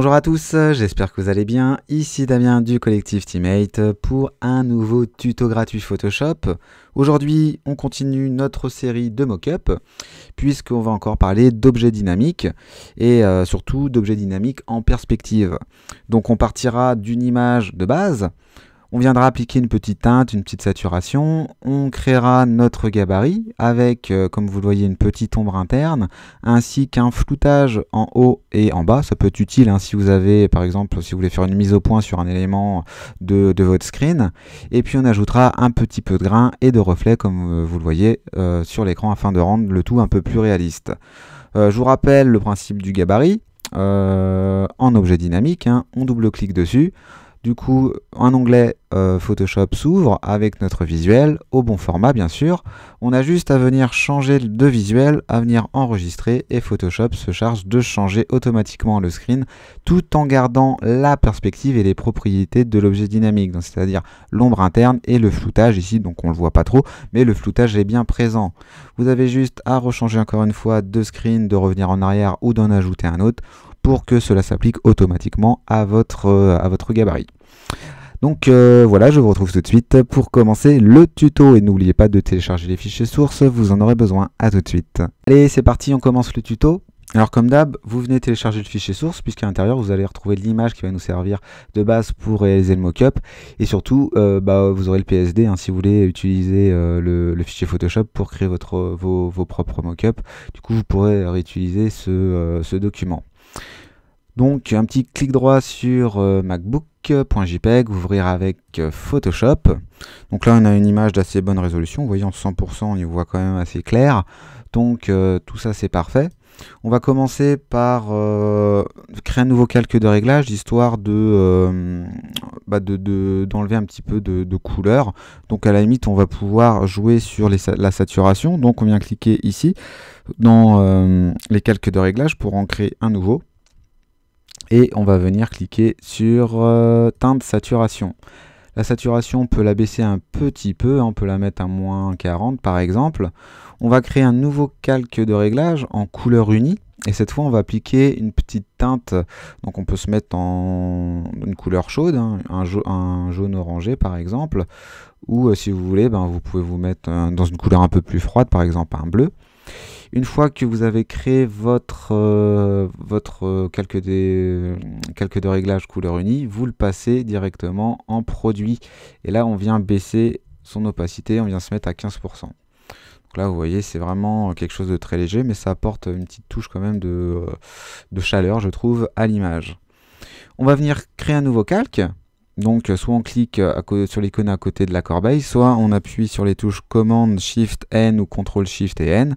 Bonjour à tous, j'espère que vous allez bien. Ici Damien du collectif Teammate pour un nouveau tuto gratuit Photoshop. Aujourd'hui, on continue notre série de mock-up puisqu'on va encore parler d'objets dynamiques et euh, surtout d'objets dynamiques en perspective. Donc on partira d'une image de base on viendra appliquer une petite teinte, une petite saturation. On créera notre gabarit avec, euh, comme vous le voyez, une petite ombre interne, ainsi qu'un floutage en haut et en bas. Ça peut être utile hein, si vous avez, par exemple, si vous voulez faire une mise au point sur un élément de, votre screen. Et puis on ajoutera un petit peu de grain et de reflets, comme euh, vous le voyez, euh, sur l'écran afin de rendre le tout un peu plus réaliste. je vous rappelle le principe du gabarit. en objet dynamique, hein, on double-clique dessus, du coup, un onglet euh, Photoshop s'ouvre avec notre visuel, au bon format bien sûr. On a juste à venir changer de visuel, à venir enregistrer et Photoshop se charge de changer automatiquement le screen tout en gardant la perspective et les propriétés de l'objet dynamique, c'est-à-dire l'ombre interne et le floutage ici, donc on ne le voit pas trop, mais le floutage est bien présent. Vous avez juste à rechanger encore une fois de screen, de revenir en arrière ou d'en ajouter un autre pour que cela s'applique automatiquement à votre, euh, à votre gabarit. Donc euh, voilà, je vous retrouve tout de suite pour commencer le tuto et n'oubliez pas de télécharger les fichiers sources, vous en aurez besoin, à tout de suite. Allez, c'est parti, on commence le tuto. Alors comme d'hab, vous venez télécharger le fichier source puisqu'à l'intérieur vous allez retrouver l'image qui va nous servir de base pour réaliser le mock-up et surtout euh, bah, vous aurez le PSD hein, si vous voulez utiliser le, fichier Photoshop pour créer votre, vos, propres mockups, Du coup vous pourrez réutiliser ce document. Donc un petit clic droit sur macbook.jpeg euh, macbook.jpg, ouvrir avec euh, Photoshop. Donc là on a une image d'assez bonne résolution, vous voyez en 100% on y voit quand même assez clair. Donc euh, tout ça c'est parfait. On va commencer par euh, créer un nouveau calque de réglage, histoire de euh, bah, d'enlever un petit peu de, couleur. Donc à la limite, on va pouvoir jouer sur la saturation. Donc on vient cliquer ici dans euh, les calques de réglage pour en créer un nouveau. Et on va venir cliquer sur teinte saturation. La saturation, on peut la baisser un petit peu, on peut la mettre à moins 40 par exemple. On va créer un nouveau calque de réglage en couleur unie. Et cette fois, on va appliquer une petite teinte. Donc, on peut se mettre en une couleur chaude, hein, un, jaune, orangé par exemple. Ou euh, si vous voulez, ben, vous pouvez vous mettre euh, dans une couleur un peu plus froide, par exemple un bleu. Une fois que vous avez créé votre, euh, votre calque, euh, euh, de réglage couleur unie, vous le passez directement en produit. Et là, on vient baisser son opacité, on vient se mettre à 15%. Donc là, vous voyez, c'est vraiment quelque chose de très léger, mais ça apporte une petite touche quand même de chaleur, je trouve, à l'image. On va venir créer un nouveau calque. Donc euh, soit on clique euh, sur l'icône à côté de la corbeille, soit on appuie sur les touches Command, Shift N ou Ctrl Shift et N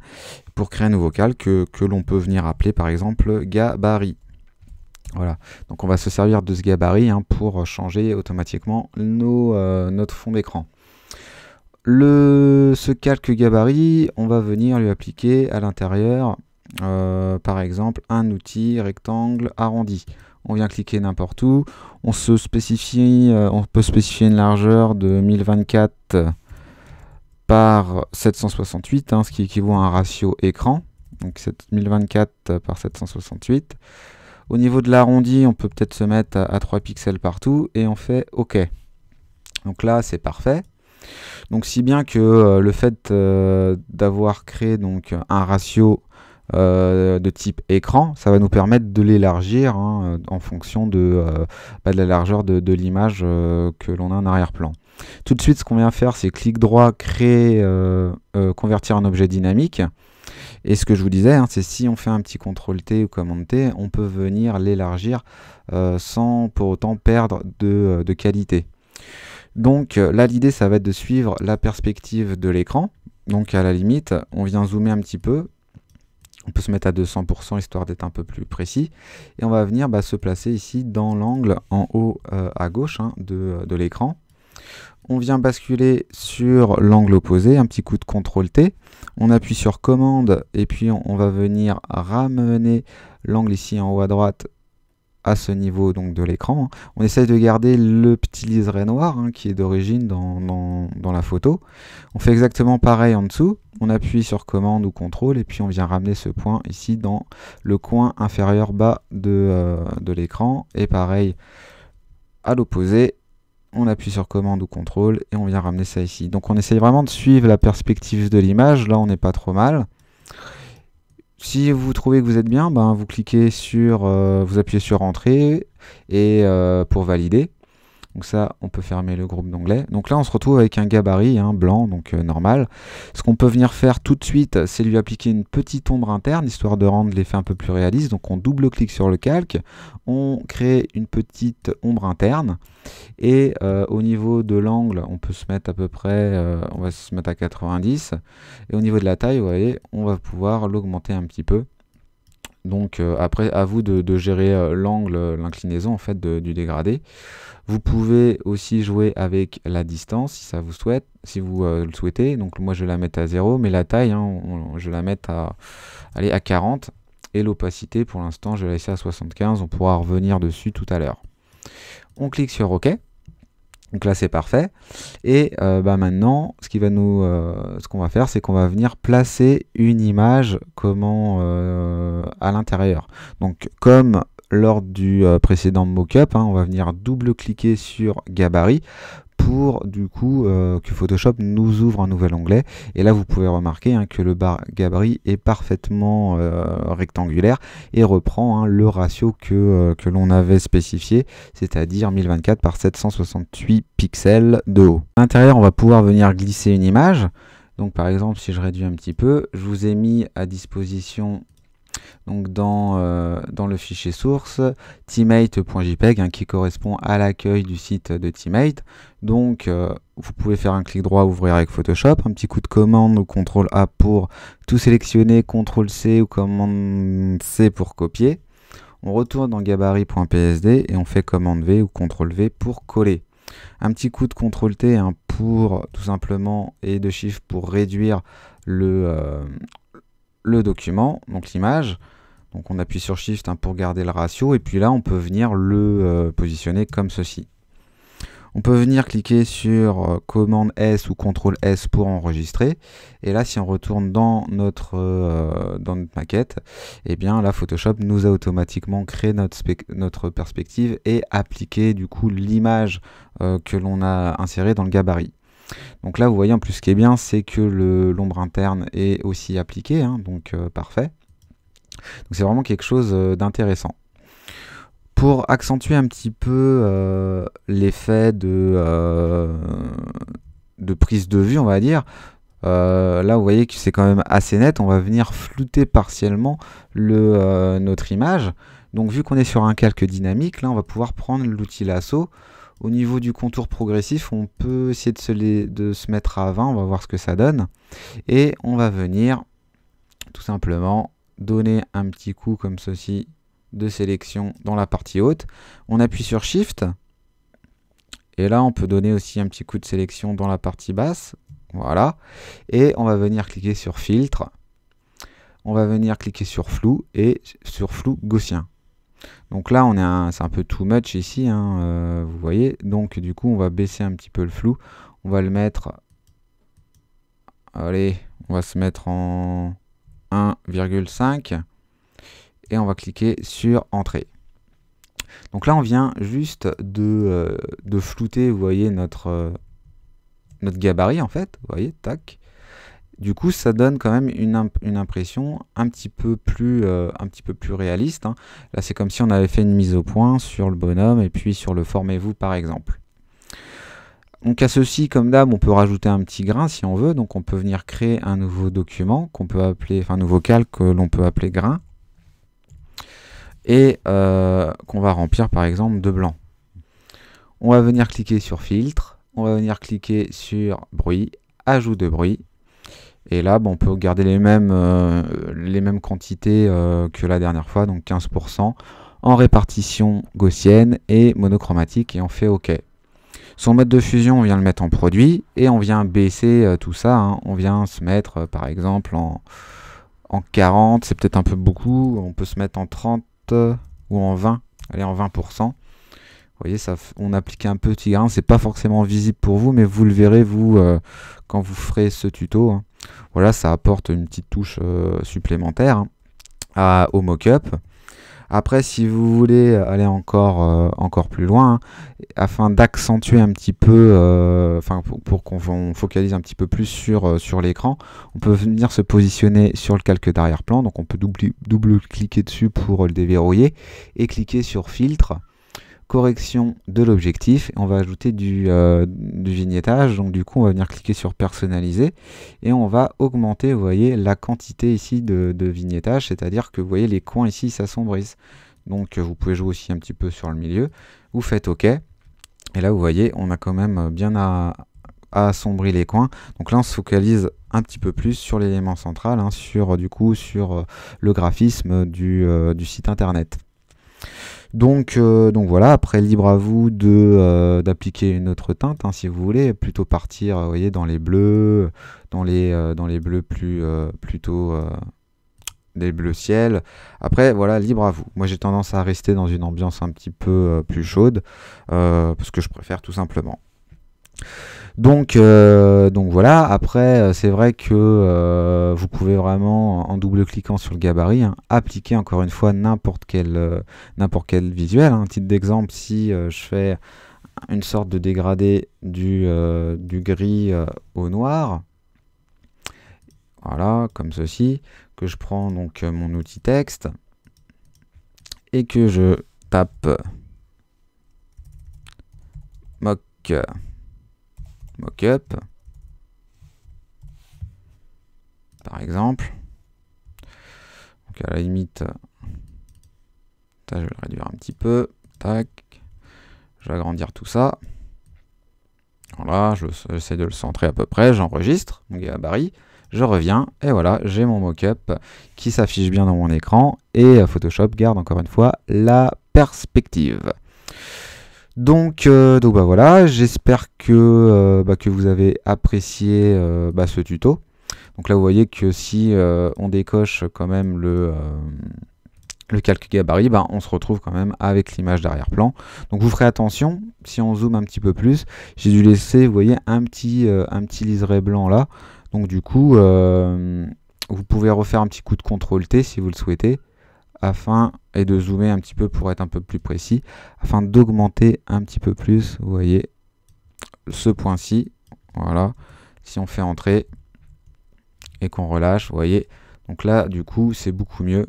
pour créer un nouveau calque que, l'on peut venir appeler par exemple gabarit. Voilà, donc on va se servir de ce gabarit hein, pour changer automatiquement euh, notre fond d'écran. Le, ce calque gabarit, on va venir lui appliquer à l'intérieur, par exemple, un outil rectangle arrondi on vient cliquer n'importe où, on, se spécifie, euh, on peut spécifier une largeur de 1024 euh, par 768, hein, ce qui équivaut à un ratio écran, donc 1024 euh, par 768. Au niveau de l'arrondi, on peut peut-être se mettre à, 3 pixels partout, et on fait OK. Donc là, c'est parfait. Donc si bien que le fait d'avoir créé donc un ratio euh, de type écran, ça va nous permettre de l'élargir hein, euh, en fonction euh, bah, de, la largeur de, l'image que l'on a en arrière-plan. Tout de suite, ce qu'on vient faire, c'est clic droit, créer, convertir en objet dynamique. Et ce que je vous disais, hein, c'est si on fait un petit CTRL-T ou commande-T, on peut venir l'élargir sans pour autant perdre de, de qualité. Donc là, l'idée, ça va être de suivre la perspective de l'écran. Donc à la limite, on vient zoomer un petit peu on peut se mettre à 200% histoire d'être un peu plus précis. Et on va venir bah, se placer ici dans l'angle en haut euh, à gauche hein, euh, de, l'écran. On vient basculer sur l'angle opposé, un petit coup de CTRL T. On appuie sur commande et puis on va venir ramener l'angle ici en haut à droite à ce niveau donc de l'écran. Hein. On essaye de garder le petit liseré noir hein, qui est d'origine dans, dans, la photo. On fait exactement pareil en dessous. On appuie sur commande ou contrôle et puis on vient ramener ce point ici dans le coin inférieur bas de, euh, de l'écran. Et pareil à l'opposé, on appuie sur commande ou contrôle et on vient ramener ça ici. Donc on essaye vraiment de suivre la perspective de l'image. Là on n'est pas trop mal. Si vous trouvez que vous êtes bien, ben, vous cliquez sur, euh, vous appuyez sur Entrée et euh, pour valider. Donc ça, on peut fermer le groupe d'onglets. Donc là, on se retrouve avec un gabarit hein, blanc, donc euh, normal. Ce qu'on peut venir faire tout de suite, c'est lui appliquer une petite ombre interne, histoire de rendre l'effet un peu plus réaliste. Donc on double-clique sur le calque, on crée une petite ombre interne. Et euh, au niveau de l'angle, on peut se mettre à peu près, euh, on va se mettre à 90. Et au niveau de la taille, vous voyez, on va pouvoir l'augmenter un petit peu. Donc euh, après, à vous de, gérer euh, l'angle, euh, l'inclinaison en fait du dégradé. Vous pouvez aussi jouer avec la distance si ça vous souhaite, si vous le souhaitez. Donc moi je la mets à 0, mais la taille, hein, je vais la mettre à, à 40. Et l'opacité, pour l'instant, je vais la laisser à 75. On pourra revenir dessus tout à l'heure. On clique sur OK. Donc là, c'est parfait. Et euh, bah, maintenant, ce qu'on va, nous, euh, ce qu'on va faire, c'est qu'on va venir placer une image comment, euh, à l'intérieur. Donc comme lors du précédent mockup, up hein, on va venir double-cliquer sur gabarit pour du coup euh, que Photoshop nous ouvre un nouvel onglet. Et là vous pouvez remarquer hein, que le bar gabri est parfaitement euh, rectangulaire et reprend hein, le ratio que, euh, que l'on avait spécifié, c'est-à-dire 1024 par 768 pixels de haut. À l'intérieur on va pouvoir venir glisser une image. Donc par exemple si je réduis un petit peu, je vous ai mis à disposition donc dans, euh, dans le fichier source teammate.jpg hein, qui correspond à l'accueil du site de teammate. Donc euh, vous pouvez faire un clic droit, ouvrir avec Photoshop, un petit coup de commande ou CTRL A pour tout sélectionner, CTRL C ou commande C pour copier. On retourne dans gabarit.psd et on fait commande V ou CTRL V pour coller. Un petit coup de CTRL T hein, pour tout simplement et de chiffre pour réduire le, euh, le document, donc l'image. Donc on appuie sur Shift hein, pour garder le ratio, et puis là on peut venir le euh, positionner comme ceci. On peut venir cliquer sur euh, commande S ou contrôle S pour enregistrer. Et là, si on retourne dans notre, euh, dans notre maquette, et eh bien là, Photoshop nous a automatiquement créé notre, notre perspective et appliqué du coup l'image que l'on a insérée dans le gabarit. Donc là, vous voyez, en plus, ce qui est bien, c'est que l'ombre interne est aussi appliquée, hein, donc euh, parfait. Donc c'est vraiment quelque chose euh, d'intéressant. Pour accentuer un petit peu euh, l'effet de, prise de vue, on va dire, là, vous voyez que c'est quand même assez net. On va venir flouter partiellement le, notre image. Donc, vu qu'on est sur un calque dynamique, là, on va pouvoir prendre l'outil lasso au niveau du contour progressif, on peut essayer de se, mettre à 20, on va voir ce que ça donne. Et on va venir tout simplement donner un petit coup comme ceci de sélection dans la partie haute. On appuie sur Shift. Et là, on peut donner aussi un petit coup de sélection dans la partie basse. Voilà. Et on va venir cliquer sur Filtre. On va venir cliquer sur Flou et sur Flou gaussien. Donc là, on est c'est un peu too much ici, hein, euh, vous voyez. Donc du coup, on va baisser un petit peu le flou. On va le mettre... Allez, on va se mettre en 1,5. Et on va cliquer sur Entrée. Donc là, on vient juste de, euh, flouter, vous voyez, notre, euh, notre gabarit, en fait. Vous voyez, tac. Du coup, ça donne quand même une, impression un petit peu plus, euh, réaliste. Hein. Là, c'est comme si on avait fait une mise au point sur le bonhomme et puis sur le formez-vous par exemple. Donc à ceci, comme d'hab, on peut rajouter un petit grain si on veut. Donc on peut venir créer un nouveau document qu'on peut appeler, enfin un nouveau calque que l'on peut appeler grain et euh, qu'on va remplir par exemple de blanc. On va venir cliquer sur filtre, on va venir cliquer sur bruit, ajout de bruit et là, on peut garder les mêmes, euh, les mêmes quantités euh, que la dernière fois, donc 15%, en répartition gaussienne et monochromatique, et on fait OK. Son mode de fusion, on vient le mettre en produit, et on vient baisser euh, tout ça. Hein. On vient se mettre, par exemple, en, 40, c'est peut-être un peu beaucoup, on peut se mettre en 30 ou en 20, allez, en 20%. Vous voyez, on applique un petit grain, c'est pas forcément visible pour vous, mais vous le verrez, vous, quand vous ferez ce tuto. Hein. Voilà, ça apporte une petite touche euh, supplémentaire hein, au mock-up. Après, si vous voulez aller encore, euh, encore plus loin, afin d'accentuer un petit peu, euh, pour, qu'on focalise un petit peu plus sur, l'écran, on peut venir se positionner sur le calque d'arrière-plan. Donc on peut double-cliquer dessus pour le déverrouiller et cliquer sur filtre correction de l'objectif, on va ajouter euh, du, vignettage, donc du coup on va venir cliquer sur personnaliser et on va augmenter, vous voyez, la quantité ici de, vignettage, c'est-à-dire que vous voyez les coins ici s'assombrissent. Donc vous pouvez jouer aussi un petit peu sur le milieu, vous faites OK, et là vous voyez on a quand même bien à, les coins, donc là on se focalise un petit peu plus sur l'élément central, hein, sur du coup sur euh, le graphisme du, euh, du site internet. Donc, euh, donc voilà, après libre à vous de euh, d'appliquer une autre teinte hein, si vous voulez, plutôt partir voyez, dans les bleus, dans les, euh, dans les bleus plus plutôt des bleus ciel. Après voilà, libre à vous. Moi j'ai tendance à rester dans une ambiance un petit peu plus chaude, parce que je préfère tout simplement. Euh, donc, voilà, après euh, c'est vrai que euh, vous pouvez vraiment en double-cliquant sur le gabarit hein, appliquer encore une fois n'importe quel, visuel. Un hein. Titre d'exemple, si je fais une sorte de dégradé du, gris au noir, voilà, comme ceci, que je prends donc mon outil texte et que je tape mock mockup, par exemple. Donc à la limite, euh, je vais le réduire un petit peu. Tac. Je vais agrandir tout ça. Voilà, j'essaie de le centrer à peu près, j'enregistre mon gabarit, je reviens, et voilà, j'ai mon mockup qui s'affiche bien dans mon écran, et euh, Photoshop garde encore une fois la perspective. Donc, euh, donc bah voilà, j'espère que, euh, bah, vous avez apprécié euh, bah, ce tuto. Donc là vous voyez que si on décoche quand même le, calque gabarit, bah, on se retrouve quand même avec l'image d'arrière-plan. Donc vous ferez attention, si on zoome un petit peu plus, j'ai dû laisser, vous voyez, un petit, un petit liseré blanc là. Donc du coup, vous pouvez refaire un petit coup de CTRL-T si vous le souhaitez afin, et de zoomer un petit peu pour être un peu plus précis, afin d'augmenter un petit peu plus, vous voyez, ce point-ci. Voilà, si on fait entrer et qu'on relâche, vous voyez, donc là, du coup, c'est beaucoup mieux.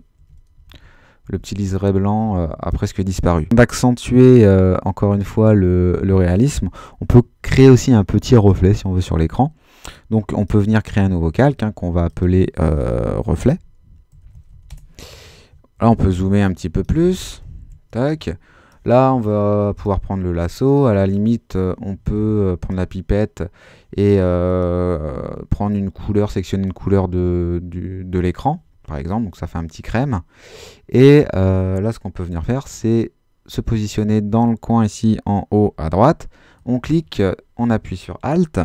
Le petit liseré blanc euh, a presque disparu. D'accentuer euh, encore une fois le, réalisme, on peut créer aussi un petit reflet si on veut sur l'écran. Donc on peut venir créer un nouveau calque hein, qu'on va appeler euh, reflet. Là, on peut zoomer un petit peu plus. Tac. Là, on va pouvoir prendre le lasso. À la limite, euh, on peut euh, prendre la pipette et euh, prendre une couleur, sectionner une couleur de, l'écran, par exemple. Donc, ça fait un petit crème. Et là, ce qu'on peut venir faire, c'est se positionner dans le coin ici en haut à droite. On clique, on appuie sur Alt.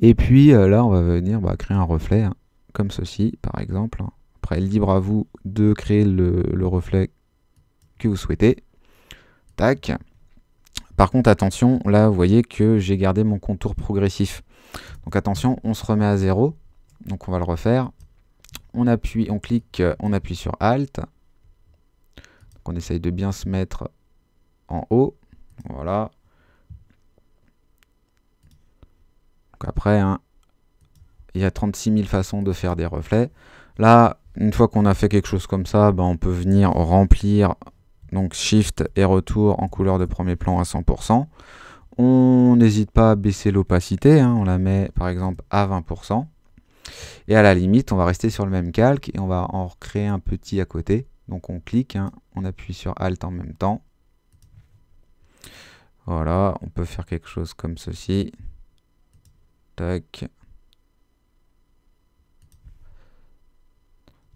Et puis là, on va venir bah, créer un reflet, hein, comme ceci, par exemple. Hein. Après, libre à vous de créer le, reflet que vous souhaitez. Tac. Par contre, attention, là, vous voyez que j'ai gardé mon contour progressif. Donc attention, on se remet à zéro. Donc on va le refaire. On appuie, on clique, on appuie sur Alt. on essaye de bien se mettre en haut. Voilà. après, hein, il y a 36 000 façons de faire des reflets. Là, une fois qu'on a fait quelque chose comme ça, ben, on peut venir remplir donc Shift et retour en couleur de premier plan à 100%. On n'hésite pas à baisser l'opacité, hein, on la met par exemple à 20%. Et à la limite, on va rester sur le même calque et on va en recréer un petit à côté. Donc on clique, hein, on appuie sur Alt en même temps. Voilà, on peut faire quelque chose comme ceci. Tac.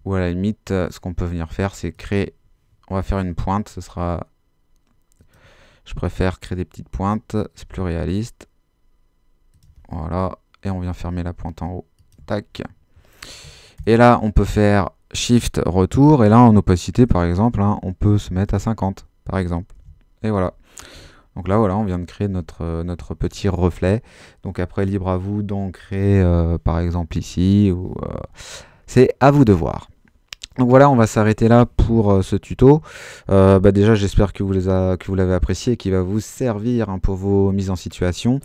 Ou à la limite, euh, ce qu'on peut venir faire, c'est créer. On va faire une pointe, ce sera. Je préfère créer des petites pointes, c'est plus réaliste. Voilà, et on vient fermer la pointe en haut. Tac. Et là, on peut faire Shift retour, et là, en opacité, par exemple, hein, on peut se mettre à 50, par exemple. Et voilà. Donc là, voilà, on vient de créer notre, euh, notre petit reflet. Donc après, libre à vous d'en créer, euh, par exemple, ici, ou... c'est à vous de voir. Donc voilà, on va s'arrêter là pour euh, ce tuto. Euh, bah déjà, j'espère que vous les que vous l'avez apprécié et qu'il va vous servir hein, pour vos mises en situation.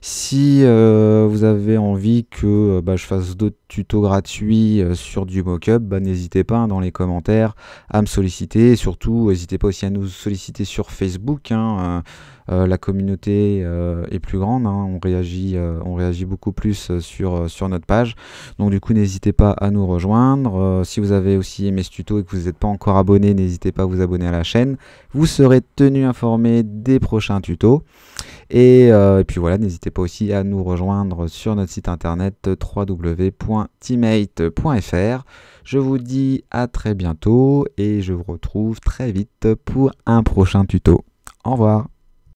Si euh, vous avez envie que bah, je fasse d'autres tutos gratuits sur du mockup, bah, n'hésitez pas hein, dans les commentaires à me solliciter. Et surtout, n'hésitez pas aussi à nous solliciter sur Facebook. Hein, euh, la communauté euh, est plus grande, hein. on, réagit, euh, on réagit beaucoup plus sur, sur notre page. Donc du coup, n'hésitez pas à nous rejoindre. si vous avez aussi aimé ce tuto et que vous n'êtes pas encore abonné, n'hésitez pas à vous abonner à la chaîne. Vous serez tenu informé des prochains tutos. Et, et, puis voilà, n'hésitez pas aussi à nous rejoindre sur notre site internet www.teammate.fr. Je vous dis à très bientôt et je vous retrouve très vite pour un prochain tuto. Au revoir